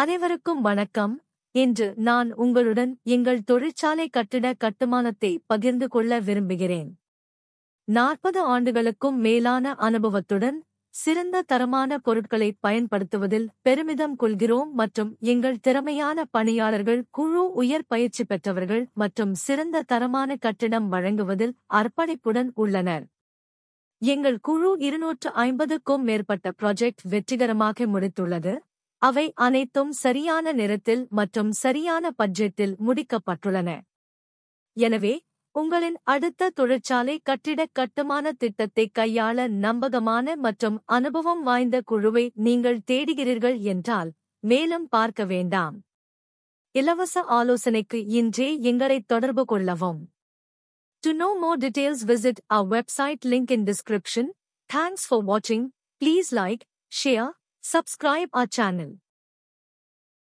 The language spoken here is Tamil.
அனைவருக்கும் வணக்கம் இன்று நான் உங்களுடன் எங்கள் தொழிற்சாலை கட்டிட கட்டுமானத்தை பகிர்ந்து கொள்ள விரும்புகிறேன் நாற்பது ஆண்டுகளுக்கும் மேலான அனுபவத்துடன் சிறந்த தரமான பொருட்களை பயன்படுத்துவதில் பெருமிதம் கொள்கிறோம் மற்றும் எங்கள் திறமையான பணியாளர்கள் குழு உயர் பயிற்சி பெற்றவர்கள் மற்றும் சிறந்த தரமான கட்டிடம் வழங்குவதில் அர்ப்பணிப்புடன் உள்ளனர் எங்கள் குழு இருநூற்று ஐம்பதுக்கும் மேற்பட்ட ப்ராஜெக்ட் வெற்றிகரமாக முடித்துள்ளது அவை அனைத்தும் சரியான நிறத்தில் மற்றும் சரியான பட்ஜெட்டில் முடிக்கப்பட்டுள்ளன எனவே உங்களின் அடுத்த தொழிற்சாலை கட்டிட கட்டுமான திட்டத்தை கையாள நம்பகமான மற்றும் அனுபவம் வாய்ந்த குழுவை நீங்கள் தேடுகிறீர்கள் என்றால் மேலும் பார்க்க வேண்டாம் இலவச ஆலோசனைக்கு இன்றே எங்களை தொடர்பு கொள்ளவும் to know more details visit a website link in description thanks for வாட்சிங் please like share Subscribe our channel.